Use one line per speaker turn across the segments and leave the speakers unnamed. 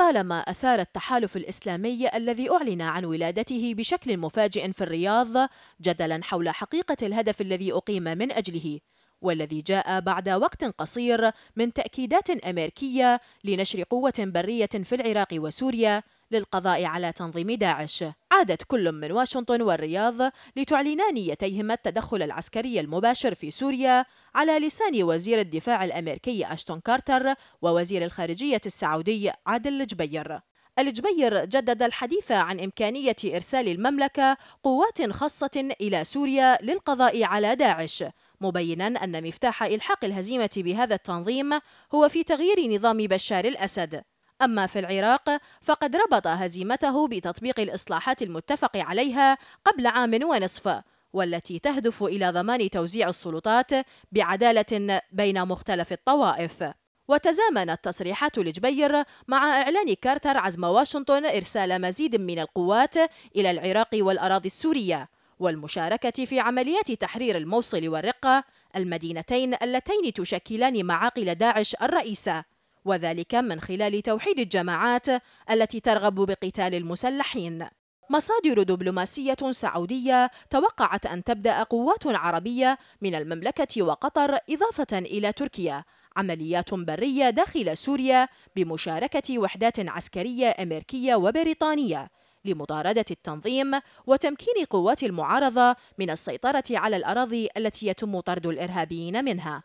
طالما أثار التحالف الإسلامي الذي أعلن عن ولادته بشكل مفاجئ في الرياض جدلا حول حقيقة الهدف الذي أقيم من أجله والذي جاء بعد وقت قصير من تأكيدات أمريكية لنشر قوة برية في العراق وسوريا للقضاء على تنظيم داعش عادت كل من واشنطن والرياض لتعلنا نيتيهما التدخل العسكري المباشر في سوريا على لسان وزير الدفاع الأمريكي أشتون كارتر ووزير الخارجية السعودي عادل الجبير الجبير جدد الحديث عن إمكانية إرسال المملكة قوات خاصة إلى سوريا للقضاء على داعش مبينا أن مفتاح إلحاق الهزيمة بهذا التنظيم هو في تغيير نظام بشار الأسد أما في العراق فقد ربط هزيمته بتطبيق الإصلاحات المتفق عليها قبل عام ونصف والتي تهدف إلى ضمان توزيع السلطات بعدالة بين مختلف الطوائف وتزامنت تصريحات الجبير مع إعلان كارتر عزم واشنطن إرسال مزيد من القوات إلى العراق والأراضي السورية والمشاركة في عمليات تحرير الموصل والرقة المدينتين اللتين تشكلان معاقل داعش الرئيسة وذلك من خلال توحيد الجماعات التي ترغب بقتال المسلحين مصادر دبلوماسية سعودية توقعت أن تبدأ قوات عربية من المملكة وقطر إضافة إلى تركيا عمليات برية داخل سوريا بمشاركة وحدات عسكرية أمريكية وبريطانية لمطاردة التنظيم وتمكين قوات المعارضة من السيطرة على الأراضي التي يتم طرد الإرهابيين منها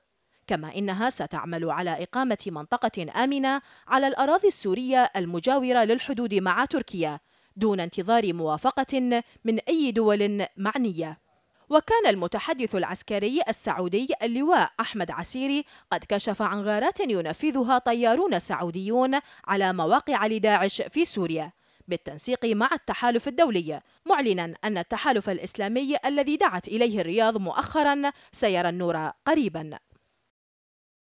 كما إنها ستعمل على إقامة منطقة آمنة على الأراضي السورية المجاورة للحدود مع تركيا دون انتظار موافقة من أي دول معنية وكان المتحدث العسكري السعودي اللواء أحمد عسيري قد كشف عن غارات ينفذها طيارون سعوديون على مواقع لداعش في سوريا بالتنسيق مع التحالف الدولي معلنا أن التحالف الإسلامي الذي دعت إليه الرياض مؤخرا سيرى النور قريبا